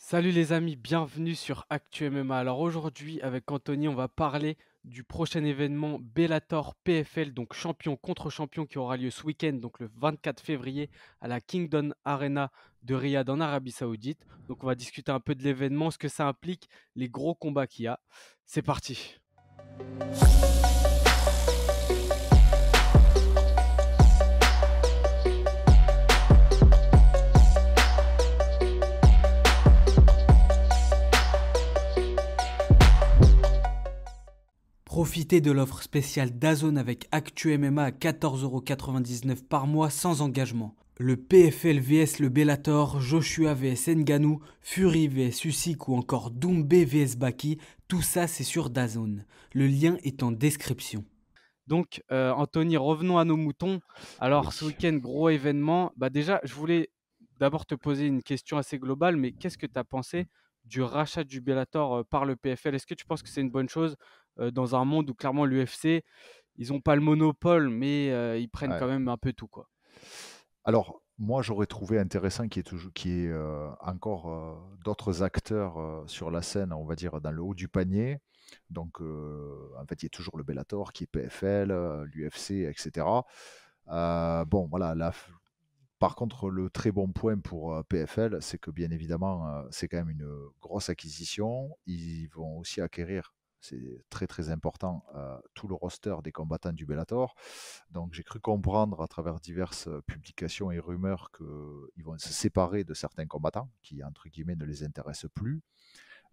Salut les amis, bienvenue sur Actu MMA. Alors aujourd'hui avec Anthony, on va parler du prochain événement Bellator PFL, donc champion contre champion qui aura lieu ce week-end, donc le 24 février à la Kingdom Arena de Riyad en Arabie Saoudite. Donc on va discuter un peu de l'événement, ce que ça implique, les gros combats qu'il y a. C'est parti. Profitez de l'offre spéciale Dazone avec Actu MMA à 14,99€ par mois sans engagement. Le PFL vs le Bellator, Joshua vs Nganou, Fury vs Usyk ou encore Doumbé vs Baki, tout ça c'est sur Dazone. Le lien est en description. Donc euh, Anthony, revenons à nos moutons. Alors ce week-end, gros événement. Bah déjà, je voulais d'abord te poser une question assez globale, mais qu'est-ce que tu as pensé du rachat du Bellator euh, par le PFL Est-ce que tu penses que c'est une bonne chose euh, dans un monde où clairement l'UFC, ils n'ont pas le monopole, mais euh, ils prennent quand même un peu tout. Quoi. Alors, moi, j'aurais trouvé intéressant qu'il y ait, toujours, y euh, encore d'autres acteurs sur la scène, on va dire, dans le haut du panier. Donc, en fait, il y a toujours le Bellator qui est PFL, l'UFC, etc. bon, voilà. La... Par contre, le très bon point pour PFL, c'est que bien évidemment, c'est quand même une grosse acquisition. Ils vont aussi acquérir c'est très très important, euh, tout le roster des combattants du Bellator. Donc j'ai cru comprendre à travers diverses euh, publications et rumeurs qu'ils vont se séparer de certains combattants qui, entre guillemets, ne les intéressent plus.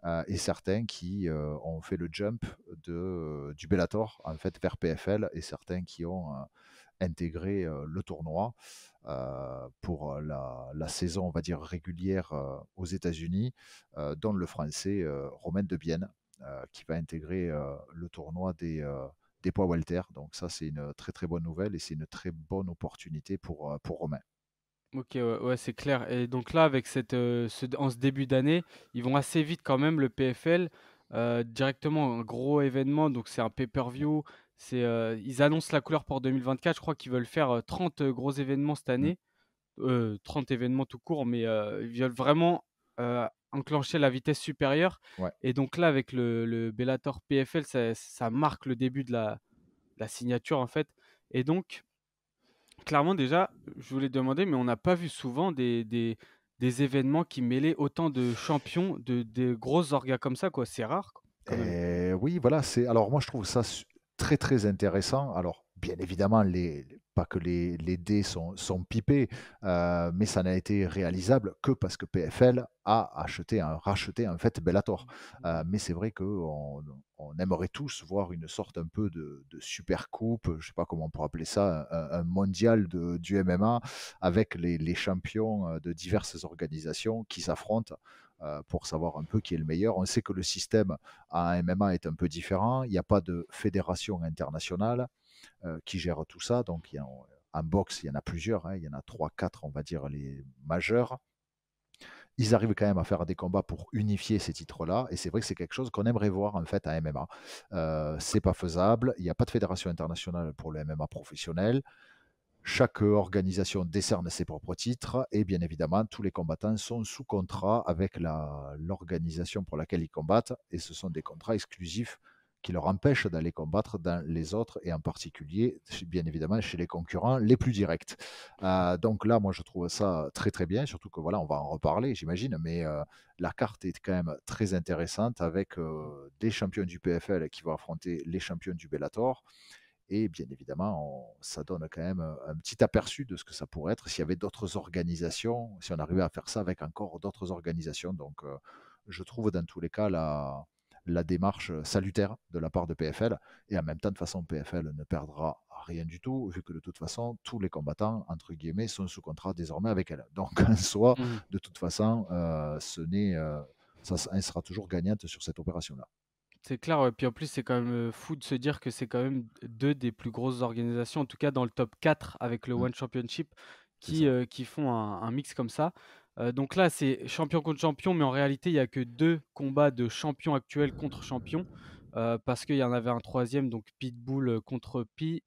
Euh, et certains qui ont fait le jump de, du Bellator en fait vers PFL et certains qui ont intégré le tournoi pour la, saison on va dire régulière aux États-Unis, dont le français Romain de Bienne euh, qui va intégrer euh, le tournoi des, euh, poids Walter. Donc ça, c'est une très très bonne nouvelle et c'est une très bonne opportunité pour, pour Romain. Ok, ouais, c'est clair. Et donc là, avec cette, ce, en ce début d'année, ils vont assez vite quand même, le PFL, directement un gros événement. Donc c'est un pay-per-view. C'est, ils annoncent la couleur pour 2024. Je crois qu'ils veulent faire 30 gros événements cette mmh. année. 30 événements tout court, mais ils veulent vraiment enclencher la vitesse supérieure. Et donc là, avec le, Bellator PFL, ça, marque le début de la, signature en fait. Et donc, clairement déjà, je voulais demander, mais on n'a pas vu souvent des, des, événements qui mêlaient autant de champions, de, gros gros orgas comme ça, quoi. C'est rare. Eh oui, voilà. C'est alors moi je trouve ça très très intéressant. Alors bien évidemment, les, pas que les, dés sont, pipés, euh, mais ça n'a été réalisable que parce que PFL a acheté, un, racheté en fait Bellator. Mmh. Euh, mais c'est vrai qu'on aimerait tous voir une sorte un peu de, super coupe, je ne sais pas comment on pourrait appeler ça, un, mondial du MMA avec les, champions euh, de diverses organisations qui s'affrontent. pour savoir un peu qui est le meilleur. On sait que le système à MMA est un peu différent. Il n'y a pas de fédération internationale. Euh, qui gère tout ça. Donc, il y a, en boxe, il y en a plusieurs. Hein. il y en a 3, 4, on va dire, les majeurs. Ils arrivent quand même à faire des combats pour unifier ces titres-là, et c'est vrai que c'est quelque chose qu'on aimerait voir en fait à MMA. Euh, c'est pas faisable, il n'y a pas de fédération internationale pour le MMA professionnel. Chaque organisation décerne ses propres titres, et bien évidemment, tous les combattants sont sous contrat avec l'organisation pour laquelle ils combattent, et ce sont des contrats exclusifs qui leur empêche d'aller combattre dans les autres et en particulier, bien évidemment, chez les concurrents les plus directs. Euh, donc là, moi, je trouve ça très très bien, surtout que voilà, on va en reparler, j'imagine, mais euh, la carte est quand même très intéressante avec euh, des champions du PFL qui vont affronter les champions du Bellator. Et bien évidemment, ça donne quand même un petit aperçu de ce que ça pourrait être s'il y avait d'autres organisations, si on arrivait à faire ça avec encore d'autres organisations. Donc, je trouve dans tous les cas là la démarche euh, salutaire de la part de PFL. Et en même temps, de façon, PFL ne perdra rien du tout, vu que de toute façon, tous les combattants, entre guillemets, sont sous contrat désormais avec elle. Donc, en mmh de toute façon, euh, ce n'est, euh, ça, elle sera toujours gagnante sur cette opération-là. C'est clair, et puis en plus c'est quand même fou de se dire que c'est quand même deux des plus grosses organisations, en tout cas dans le top 4 avec le mmh. One Championship, qui, qui font un, mix comme ça. Euh, donc là, c'est champion contre champion, mais en réalité, il n'y a que deux combats de champion actuel contre champion. Euh, parce qu'il y en avait un troisième, donc Pitbull euh, contre Pi,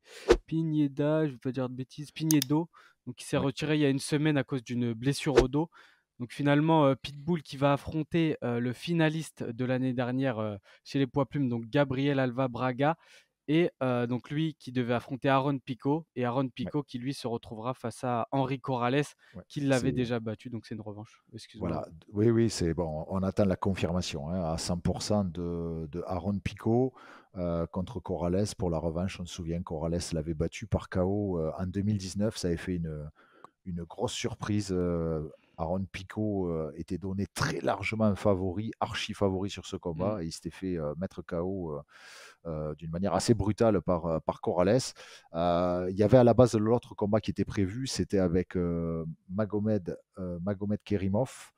Pineda, je ne vais pas dire de bêtises, Pinedo, donc qui s'est retiré il y a une semaine à cause d'une blessure au dos. Donc finalement, Pitbull qui va affronter le finaliste de l'année dernière chez les poids plumes, donc Gabriel Alva Braga, et donc lui qui devait affronter Aaron Pico et Aaron Pico qui lui se retrouvera face à Henri Corrales qui l'avait déjà battu. Donc c'est une revanche. Voilà. Oui, oui, c'est bon. On attend la confirmation hein, à 100% de, de, Aaron Pico contre Corrales pour la revanche. On se souvient Corrales l'avait battu par KO en 2019. Ça avait fait une, une grosse surprise Aaron Pico euh, était donné très largement favori, archi favori sur ce mmh combat, et il s'était fait euh, mettre KO euh, d'une manière assez brutale par, par Corrales. il y avait à la base l'autre combat qui était prévu, c'était avec Magomed, Magomed Kerimov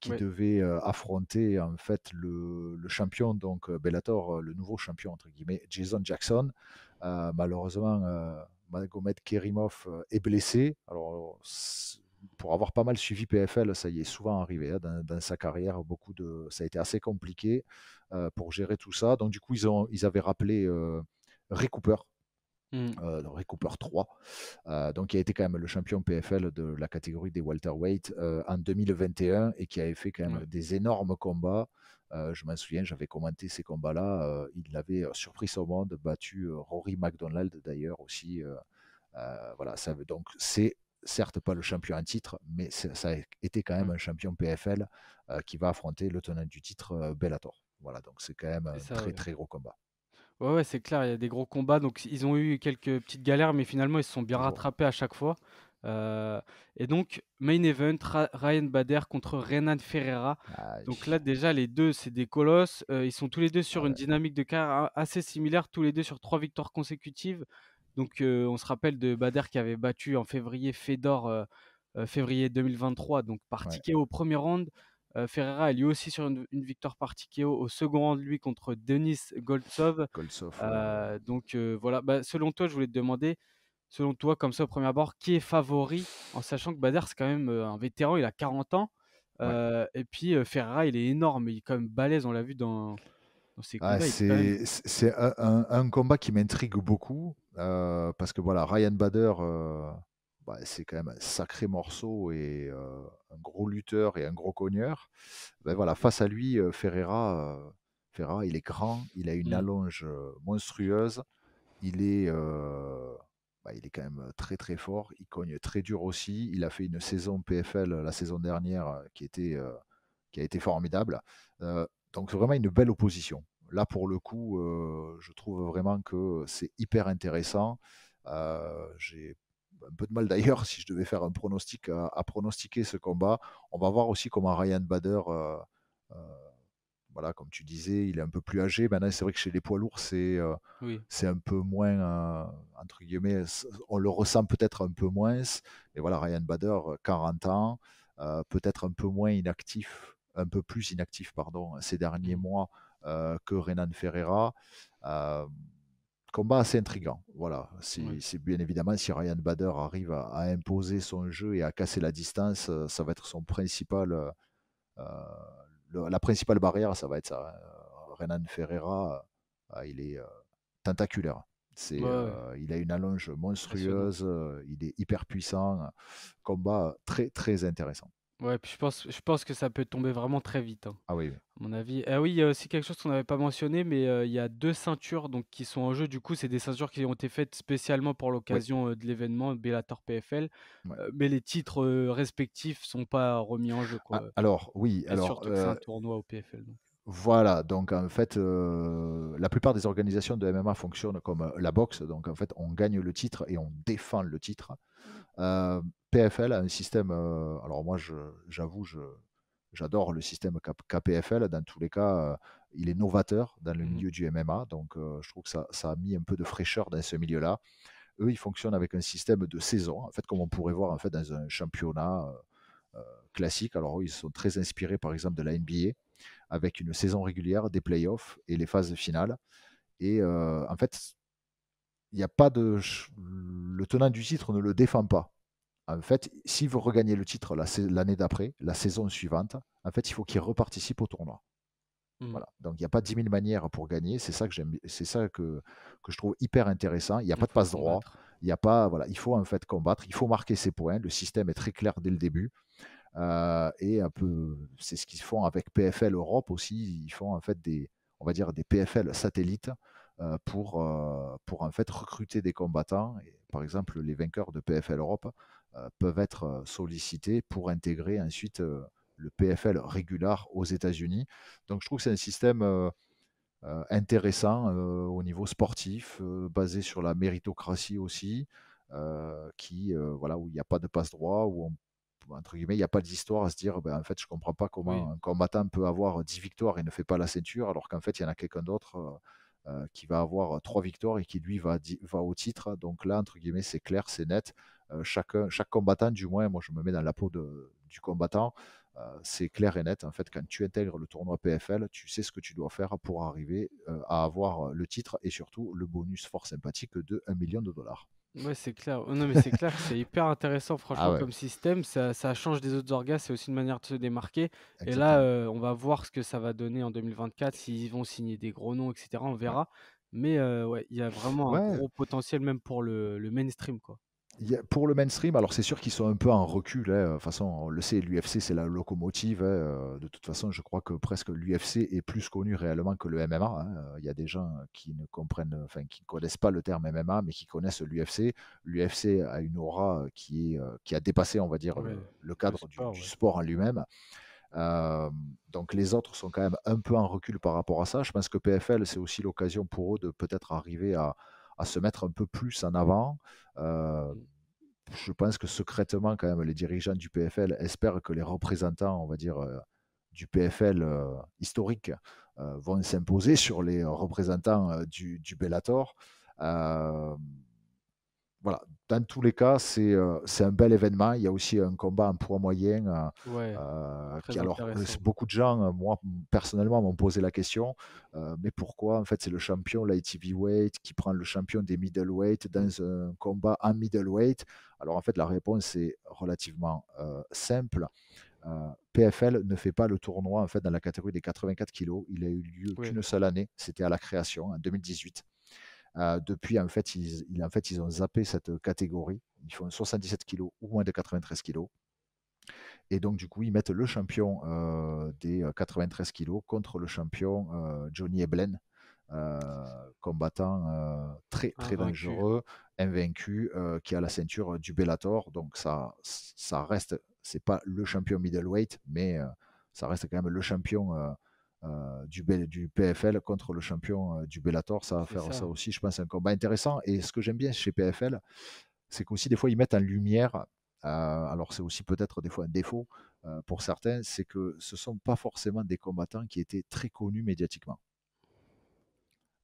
qui devait affronter en fait le, champion, donc Bellator, le nouveau champion entre guillemets, Jason Jackson. malheureusement, Magomed Kerimov est blessé. Alors pour avoir pas mal suivi PFL, ça y est souvent arrivé hein, dans, sa carrière. Beaucoup de, ça a été assez compliqué euh, pour gérer tout ça. Donc du coup, ils, ont, ils avaient rappelé euh, Ray Cooper. Mmh. Euh, Ray Cooper 3, euh, donc qui a été quand même le champion PFL de la catégorie des welterweight en 2021 et qui avait fait quand même des énormes combats. je m'en souviens, j'avais commenté ces combats-là. il avait surpris son monde, battu Rory McDonald d'ailleurs aussi. voilà, ça veut donc c'est certes pas le champion en titre, mais ça a été quand même mmh. un champion PFL euh, qui va affronter le tenant du titre euh, Bellator. Voilà, donc c'est quand même un très très gros combat. Ouais, ouais c'est clair, il y a des gros combats. Donc ils ont eu quelques petites galères, mais finalement ils se sont bien rattrapés à chaque fois. Euh, et donc, main event, Ryan Bader contre Renan Ferreira. donc là, déjà, les deux, c'est des colosses. ils sont tous les deux sur ah une dynamique de carrière assez similaire, tous les deux sur trois victoires consécutives. Donc on se rappelle de Bader qui avait battu en février Fedor février 2023 donc par au premier round. Ferreira est lui aussi sur une, victoire par au second round, lui, contre Denis Goltsov. donc voilà, bah, selon toi, je voulais te demander, selon toi, comme ça au premier abord, qui est favori en sachant que Bader, c'est quand même un vétéran, il a 40 ans. Et puis Ferreira, il est énorme, il est quand même balèze, on l'a vu dans, ah, c'est combats. C'est un, combat qui m'intrigue beaucoup euh, parce que voilà, Ryan Bader, euh, bah, c'est quand même un sacré morceau et euh, un gros lutteur et un gros cogneur. Ben voilà, face à lui, Ferreira, Ferreira, il est grand, il a une mmh. allonge monstrueuse, il est. Bah, il est quand même très très fort, il cogne très dur aussi, il a fait une saison PFL la saison dernière qui, était, qui a été formidable. Euh, donc vraiment une belle opposition là, pour le coup, euh, je trouve vraiment que euh, c'est hyper intéressant. Euh, j'ai un peu de mal d'ailleurs si je devais faire un pronostic à, pronostiquer ce combat. On va voir aussi comment Ryan Bader, voilà, comme tu disais, il est un peu plus âgé. Maintenant, c'est vrai que chez les poids lourds, c'est c'est un peu moins, entre guillemets, on le ressent peut-être un peu moins. Et voilà, Ryan Bader, 40 ans, peut-être un peu moins inactif, un peu plus inactif, pardon, ces derniers mmh. mois euh, que Renan Ferreira. Euh, combat assez intrigant. Voilà. C'est bien évidemment si Ryan Bader arrive à, imposer son jeu et à casser la distance, euh, ça va être son principal. la principale barrière, ça va être ça. Hein. Renan Ferreira, il est tentaculaire. C'est, il a une allonge monstrueuse, il est hyper puissant. Combat très très intéressant. Ouais, je pense, je pense que ça peut tomber vraiment très vite, hein. Ah oui. à mon avis. Ah oui, il y a aussi quelque chose qu'on n'avait pas mentionné, mais il y a deux ceintures donc, qui sont en jeu. Du coup, c'est des ceintures qui ont été faites spécialement pour l'occasion de l'événement Bellator PFL, mais les titres respectifs respectifs sont pas remis en jeu, ah, alors, oui, alors, surtout un tournoi au PFL. Voilà, donc en fait, la plupart des organisations de MMA fonctionnent comme la boxe. Donc en fait, on gagne le titre et on défend le titre. Mmh. PFL a un système. Euh, alors moi, j'avoue, j'adore le système KPFL. Dans tous les cas, euh, il est novateur dans le mmh milieu du MMA. Donc euh, je trouve que ça, a mis un peu de fraîcheur dans ce milieu-là. Eux, ils fonctionnent avec un système de saison, en fait, comme on pourrait voir en fait dans un championnat classique. Alors ils sont très inspirés, par exemple, de la NBA, avec une saison régulière, des playoffs et les phases finales. Et en fait, il n'y a pas de. Le tenant du titre ne le défend pas. En fait, s'il veut regagner le titre l'année d'après, la saison suivante, en fait, il faut qu'il reparticipe au tournoi. Mmh. Donc, il n'y a pas 10 000 manières pour gagner. C'est ça que c'est ça que, je trouve hyper intéressant. Il n'y a pas de passe droit. Il a pas, il faut en fait combattre. Il faut marquer ses points. Le système est très clair dès le début. Euh, et un peu, c'est ce qu'ils font avec PFL Europe aussi. Ils font en fait des, on va dire des PFL satellites euh, pour, euh, pour en fait recruter des combattants. par exemple, les vainqueurs de PFL Europe euh, peuvent être euh, sollicités pour intégrer ensuite euh, le PFL régulier aux États-Unis. Donc je trouve que c'est un système intéressant au niveau sportif, basé sur la méritocratie aussi, qui, voilà, où il n'y a pas de passe-droit, où entre guillemets, il n'y a pas d'histoire à se dire, ben, en fait, je ne comprends pas comment un combattant peut avoir 10 victoires et ne fait pas la ceinture, alors qu'en fait, il y en a quelqu'un d'autre qui va avoir 3 victoires et qui, lui, va, va au titre. Donc là, entre guillemets, c'est clair, c'est net. Euh, chaque, combattant, du moins, moi je me mets dans la peau du combattant, euh, c'est clair et net. En fait, quand tu intègres le tournoi PFL, tu sais ce que tu dois faire pour arriver euh, à avoir le titre et surtout le bonus fort sympathique de 1 million de dollars. Ouais, c'est clair. Oh, non, mais c'est clair c'est hyper intéressant, ah franchement, comme système. Ça, change des autres orgas. C'est aussi une manière de se démarquer. Et là, on va voir ce que ça va donner en 2024, s'ils vont signer des gros noms, etc. On verra. Mais ouais, il y a vraiment un gros potentiel, même pour le, le mainstream, quoi pour le mainstream, alors c'est sûr qu'ils sont un peu en recul. Hein. De toute façon, on le sait, l'UFC, c'est la locomotive. Hein. Euh, de toute façon, je crois que presque l'UFC est plus connu réellement que le MMA. Hein. Euh, il y a des gens qui ne comprennent, enfin, qui connaissent pas le terme MMA, mais qui connaissent l'UFC. L'UFC a une aura qui, euh, qui a dépassé, on va dire, le, cadre du, sport en lui-même. donc les autres sont quand même un peu en recul par rapport à ça. Je pense que PFL, c'est aussi l'occasion pour eux de peut-être arriver à, à se mettre un peu plus en avant. Euh, mmh. je pense que secrètement, quand même, les dirigeants du PFL espèrent que les représentants, on va dire, euh, du PFL euh, historique vont s'imposer sur les représentants du, du, Bellator voilà, dans tous les cas, c'est euh, c'est un bel événement. Il y a aussi un combat en poids moyen. Euh, euh, alors, beaucoup de gens, hein. moi personnellement, m'ont posé la question mais pourquoi en fait c'est le champion light heavyweight qui prend le champion des middleweight dans mmh. un combat en middleweight Alors en fait, la réponse est relativement simple. PFL ne fait pas le tournoi en fait dans la catégorie des 84 kilos. Il a eu lieu qu'une seule année. C'était à la création en 2018. Euh, depuis, en fait, ils, en fait, ils ont zappé cette euh, catégorie. Ils font 77 kg ou moins de 93 kg. Et donc, du coup, ils mettent le champion euh, des 93 kg contre le champion Johnny Eblen, combattant très, très dangereux, invaincu, qui a la ceinture du Bellator. Donc, ça, ça reste, c'est pas le champion middleweight, mais ça reste quand même le champion euh, du, PFL contre le champion euh, du Bellator. Ça va faire ça. aussi, je pense, un combat intéressant. Et ce que j'aime bien chez PFL, c'est qu'aussi des fois ils mettent en lumière. Euh, alors c'est aussi peut-être des fois un défaut pour certains, c'est que ce ne sont pas forcément des combattants qui étaient très connus médiatiquement.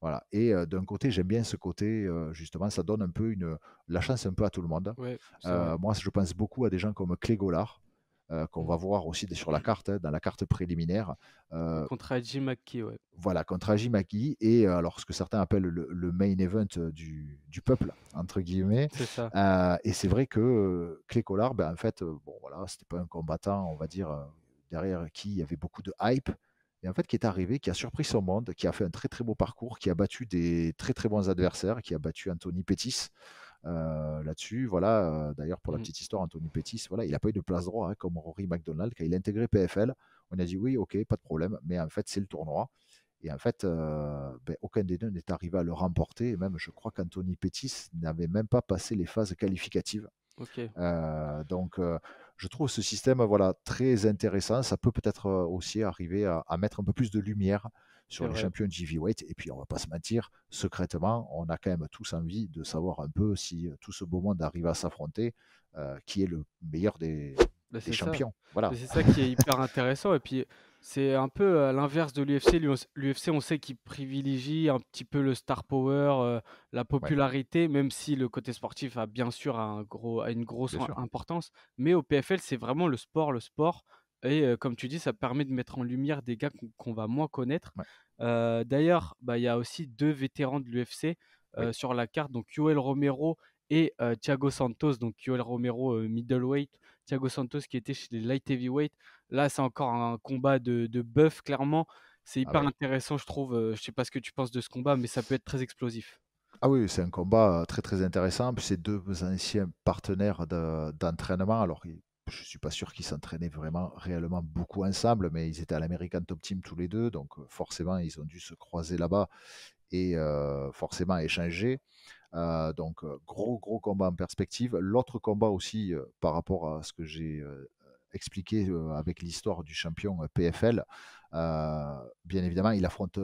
Voilà. Et d'un côté, j'aime bien ce côté, justement, ça donne un peu une, la chance un peu à tout le monde. moi, je pense beaucoup à des gens comme Clé euh, qu'on mmh. va voir aussi sur la carte, hein, dans la carte préliminaire. Euh, contre Aji Voilà, contre Aji Maki, et euh, alors ce que certains appellent le, main event du, peuple, entre guillemets. Ça. et c'est vrai que Clay Collard, ben, en fait, bon, voilà, c'était pas un combattant, on va dire, derrière qui y avait beaucoup de hype et en fait qui est arrivé, qui a surpris son monde, qui a fait un très très beau parcours, qui a battu des très très bons adversaires, qui a battu Anthony Pettis, euh, là-dessus. Voilà, euh, d'ailleurs, pour la mmh. petite histoire, Anthony Pettis, voilà, il n'a pas eu de place droit, hein, comme Rory McDonald. Quand il a intégré PFL, on a dit oui, ok, pas de problème, mais en fait, c'est le tournoi. Et en fait, euh, ben, aucun des deux n'est arrivé à le remporter. Et même, je crois qu'Anthony Pettis n'avait même pas passé les phases qualificatives. donc, je trouve ce système voilà, très intéressant. Ça peut peut-être aussi arriver à, mettre un peu plus de lumière sur les champion champions GV-Weight. Et puis, on va pas se mentir, secrètement, on a quand même tous envie de savoir un peu si euh, tout ce beau monde arrive à s'affronter, euh, qui est le meilleur des, bah, champions. Voilà. c'est ça qui est hyper intéressant. Et puis, c'est un peu à euh, l'inverse de l'UFC. L'UFC, on sait qu'il privilégie un petit peu le star power, la popularité, même si le côté sportif a bien sûr un gros, une grosse importance. Mais au PFL, c'est vraiment le sport, le sport. Et comme tu dis, ça permet de mettre en lumière des gars qu'on va moins connaître. D'ailleurs, bah, il y a aussi deux vétérans de l'UFC sur la carte, donc Yoel Romero et Thiago Santos. Donc Yoel Romero middleweight, Thiago Santos qui était chez les light heavyweight. Là, c'est encore un combat de, de bœuf, clairement. C'est ah hyper intéressant, je trouve. Je sais pas ce que tu penses de ce combat, mais ça peut être très explosif. Ah oui, c'est un combat très très intéressant. Puis c'est deux anciens partenaires d'entraînement. alors Alors, je ne suis pas sûr qu'ils s'entraînaient vraiment réellement beaucoup ensemble, mais ils étaient à l'American Top Team tous les deux, donc euh, forcément ils ont dû se croiser là-bas et euh, forcément échanger. Euh, donc gros gros combat en perspective. L'autre combat aussi par rapport à ce que j'ai expliqué avec l'histoire du champion PFL, bien évidemment il affronte,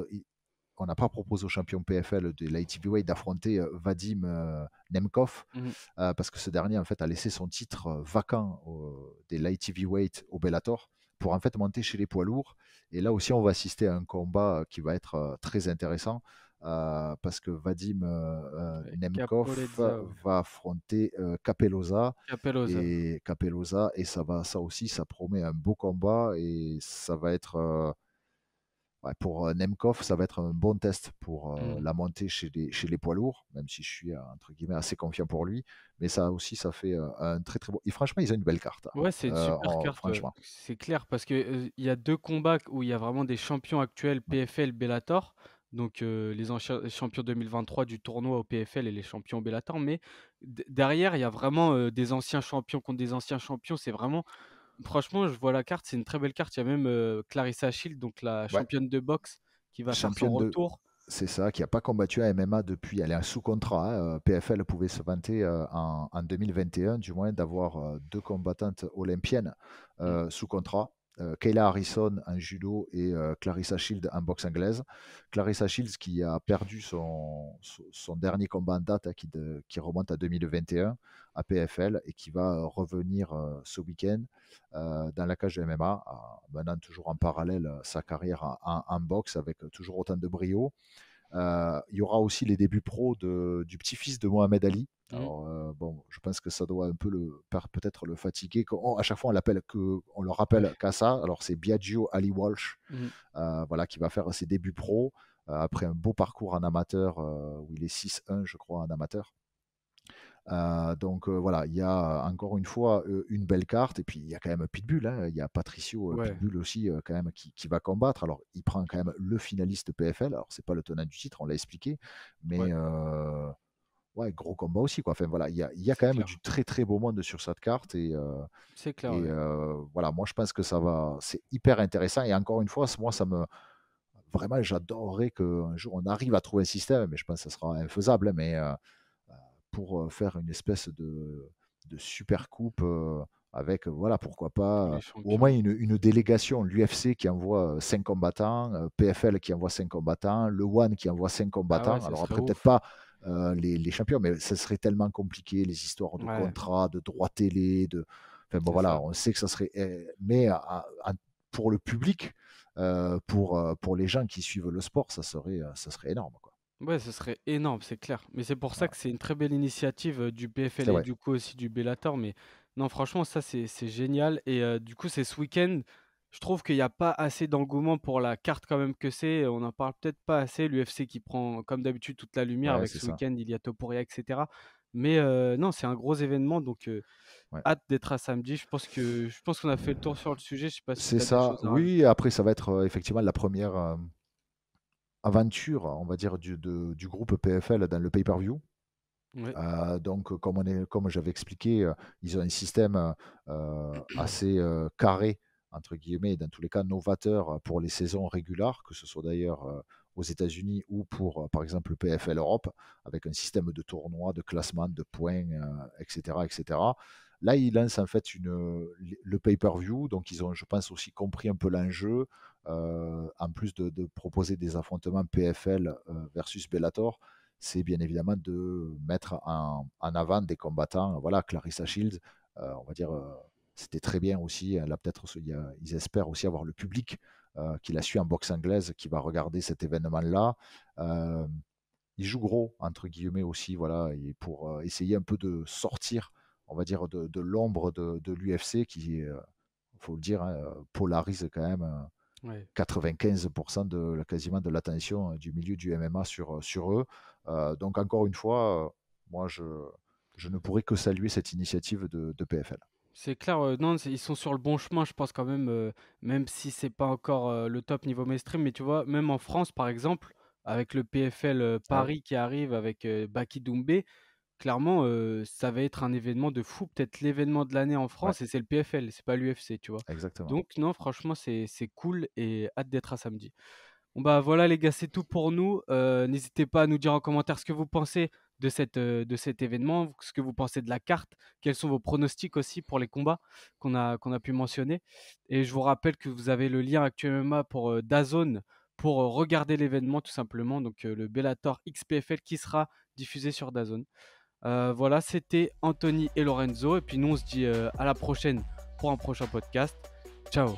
on n'a pas proposé au champion PFL de Weight d'affronter euh, Vadim euh, Nemkov, mmh. euh, parce que ce dernier en fait a laissé son titre vacant au, des light Weight au Bellator pour en fait monter chez les poids lourds. Et là aussi, on va assister à un combat qui va être très intéressant. parce que Vadim Nemkov va affronter euh, Capelloza, et ça va ça aussi ça promet un beau combat et ça va être pour Nemkov, ça va être un bon test pour mmh. la montée chez les, chez les poids lourds, même si je suis guillemets assez confiant pour lui. Mais ça aussi, ça fait un très très beau. Et franchement, ils ont une belle carte. Hein, ouais, c'est une euh, super carte. Franchement, c'est clair parce que il y a deux combats où il y a vraiment des champions actuels PFL, Bellator. Donc les champions 2023 du tournoi au PFL et les champions Bellator. Mais derrière, il y a vraiment des anciens champions contre des anciens champions. C'est vraiment Franchement, je vois la carte, c'est une très belle carte. Il y a même euh, Clarissa Schild, donc la championne de boxe, qui va faire son retour. C'est ça, qui n'a pas combattu à MMA depuis. Elle est sous contrat. Hein. Euh, PFL pouvait se vanter euh, en, 2021, du moins, d'avoir deux combattantes olympiennes mm. sous contrat. Euh, Kayla Harrison en judo et euh, Clarissa Shield en boxe anglaise. Clarissa Shields qui a perdu son, son dernier combat en date, hein, qui, remonte à 2021 à PFL et qui va euh, revenir ce week-end dans la cage de MMA, menant toujours en parallèle sa carrière en boxe avec toujours autant de brio. Euh, il y aura aussi les débuts pro du petit-fils de Mohamed Ali. Mmh. Euh, bon, je pense que ça doit un peu le, peut-être le fatiguer. A à chaque fois, on, l'appelle on le rappelle qu'à ça. Alors, c'est Biagio Ali Walsh mmh. euh, voilà, qui va faire ses débuts pro après un beau parcours en amateur où il est 6-1, je crois, en amateur. Euh, donc euh, voilà, il y a euh, encore une fois une belle carte. Et puis il y a quand même Pitbull. Hein. il y a Patricio Pitbull aussi quand même qui, qui, va combattre. Alors il prend quand même le finaliste PFL. Alors c'est pas le tenant du titre, on l'a expliqué, mais ouais. gros combat aussi quoi. Enfin voilà, il y a, y a quand même du très très beau monde sur cette carte et c'est clair. Et, voilà, moi je pense que ça va, c'est hyper intéressant. Et encore une fois, moi ça me Vraiment, j'adorerais qu'un jour on arrive à trouver un système, mais je pense que ça sera infaisable. Hein. Mais pour faire une espèce de, super coupe avec, voilà, pourquoi pas, au moins une, délégation, l'UFC qui envoie cinq combattants, PFL qui envoie cinq combattants, le One qui envoie cinq ah combattants. Alors après, peut-être pas les, champions, mais ça serait tellement compliqué, les histoires de contrat contrats, de droits télé, de... Enfin bon, voilà, on sait que ça serait... Eh, mais pour le public, pour, pour les gens qui suivent le sport, ça serait, ça serait énorme. Ouais, ce serait énorme, c'est clair. Mais c'est pour ça que c'est une très belle initiative euh, du PFL et du coup aussi du Bellator. Mais non, franchement, ça, c'est génial. Et euh, du coup, c'est ce week-end. Je trouve qu'il n'y a pas assez d'engouement pour la carte quand même que c'est. On n'en parle peut-être pas assez. L'UFC qui prend, comme d'habitude, toute la lumière avec ce week-end. Il y a Topuria, etc. Mais euh, non, c'est un gros événement. Donc, hâte d'être à samedi. Je pense que je pense qu'on a fait le tour sur le sujet. Je pas C'est ça. Oui, après, ça va être effectivement la première aventure, on va dire, du, groupe PFL dans le pay-per-view. Euh, donc, euh, comme, comme j'avais expliqué, euh, ils ont un système assez carré, entre guillemets, dans tous les cas novateur pour les saisons régulières, que ce soit d'ailleurs aux États-Unis ou pour, par exemple, le PFL Europe, avec un système de tournoi de classement, de points, etc., etc. Là, ils lancent en fait une, le pay-per-view, donc ils ont, je pense, aussi compris un peu l'enjeu, euh, en plus de, proposer des affrontements PFL euh, versus Bellator, c'est bien évidemment de mettre en, avant des combattants. Euh, voilà, Clarissa Shields, on va dire, c'était très bien aussi. Là, peut-être, ils espèrent aussi avoir le public qui la suit en boxe anglaise, qui va regarder cet événement-là. ils jouent gros, entre guillemets, aussi, voilà, et pour essayer un peu de sortir, on va dire, de, l'ombre de, l'UFC qui, il faut le dire, hein, polarise quand même 95% de quasiment de l'attention euh, du milieu du MMA sur, euh, sur eux. Euh, donc encore une fois, moi je, je ne pourrais que saluer cette initiative de, PFL. C'est clair, non, ils sont sur le bon chemin, je pense quand même, même si c'est pas encore le top niveau mainstream, mais tu vois, même en France par exemple, avec le PFL ah Paris qui arrive avec Baki Doumbé, clairement, ça va être un événement de fou, peut-être l'événement de l'année en France, et c'est le PFL, c'est pas l'UFC, tu vois. Exactement. Donc, non, franchement, c'est cool et hâte d'être à samedi. Bon, bah voilà, les gars, c'est tout pour nous. N'hésitez pas à nous dire en commentaire ce que vous pensez de, cette, de cet événement, ce que vous pensez de la carte, quels sont vos pronostics aussi pour les combats qu'on a, qu'on a pu mentionner. Et je vous rappelle que vous avez le lien actuellement pour Dazone pour regarder l'événement tout simplement, donc le Bellator XPFL qui sera diffusé sur Dazone. Euh, voilà, c'était Anthony et Lorenzo. Et puis nous, on se dit euh, à la prochaine pour un prochain podcast. Ciao